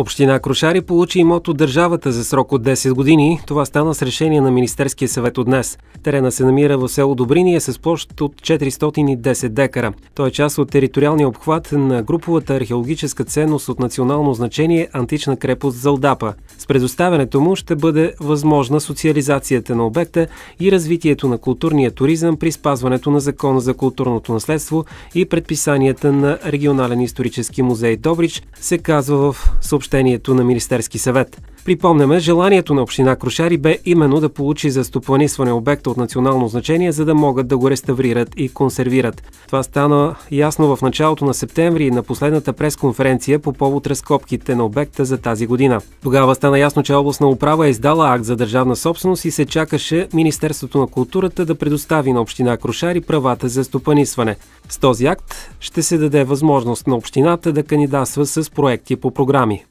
Община Крушари получи имот от държавата за срок от 10 години. Това стана с решение на Министерския съвет от днес. Терена се намира в село Добриния е с площ от 410 декара. Той е част от териториалния обхват на груповата археологическа ценност от национално значение антична крепост Залдапа. С предоставянето му ще бъде възможна социализацията на обекта и развитието на културния туризъм при спазването на закона за културното наследство и предписанията на регионален исторически музей Добрич, се казва в съобщението съобщението на Министерски съвет. Припомняме, желанието на община Крушари бе именно да получи за стопанисване обекта от национално значение, за да могат да го реставрират и консервират. Това стана ясно в началото на септември на последната пресконференция по повод разкопките на обекта за тази година. Тогава стана ясно, че областна управа е издала акт за държавна собственост и се чакаше Министерството на културата да предостави на община Крушари правата за стопанисване. С този акт ще се даде възможност на общината да кандидатства с проекти по програми.